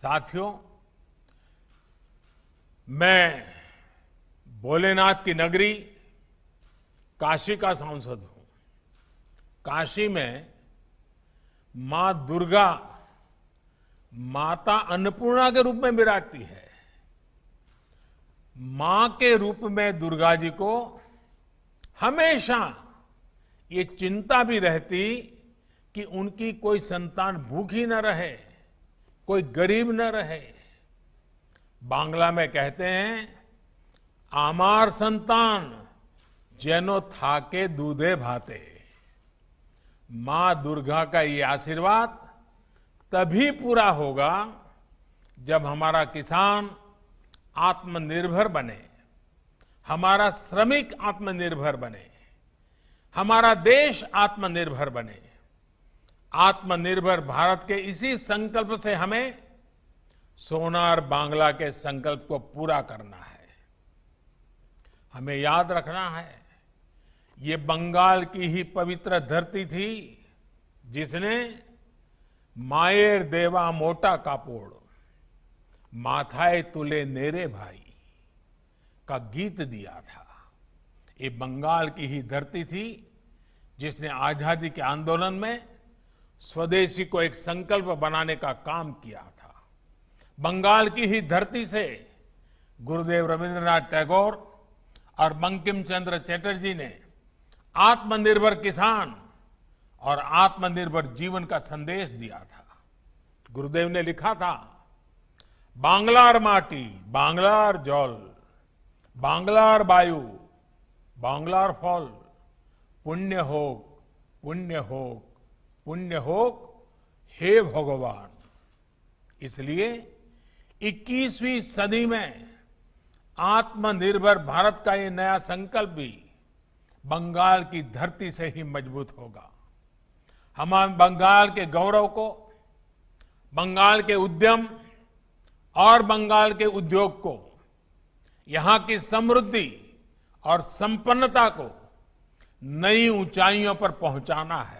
साथियों मैं भोलेनाथ की नगरी काशी का सांसद हूं काशी में मां दुर्गा माता अन्नपूर्णा के रूप में विराजती है मां के रूप में दुर्गा जी को हमेशा ये चिंता भी रहती कि उनकी कोई संतान भूखी न रहे कोई गरीब न रहे बांग्ला में कहते हैं आमार संतान जैनो थाके दूधे भाते मां दुर्गा का ये आशीर्वाद तभी पूरा होगा जब हमारा किसान आत्मनिर्भर बने हमारा श्रमिक आत्मनिर्भर बने हमारा देश आत्मनिर्भर बने आत्मनिर्भर भारत के इसी संकल्प से हमें सोनार बांग्ला के संकल्प को पूरा करना है हमें याद रखना है ये बंगाल की ही पवित्र धरती थी जिसने मायर देवा मोटा कापोड़ माथाए तुले नेरे भाई का गीत दिया था ये बंगाल की ही धरती थी जिसने आजादी के आंदोलन में स्वदेशी को एक संकल्प बनाने का काम किया था बंगाल की ही धरती से गुरुदेव रविंद्रनाथ टैगोर और बंकिम चंद्र चैटर्जी ने आत्मनिर्भर किसान और आत्मनिर्भर जीवन का संदेश दिया था गुरुदेव ने लिखा था बांग्लार माटी बांग्लार जल बांग्लार वायु बांग्लार फल पुण्य हो पुण्य होक पुण्य हो हे भगवान इसलिए 21वीं सदी में आत्मनिर्भर भारत का ये नया संकल्प भी बंगाल की धरती से ही मजबूत होगा हम बंगाल के गौरव को बंगाल के उद्यम और बंगाल के उद्योग को यहां की समृद्धि और संपन्नता को नई ऊंचाइयों पर पहुंचाना है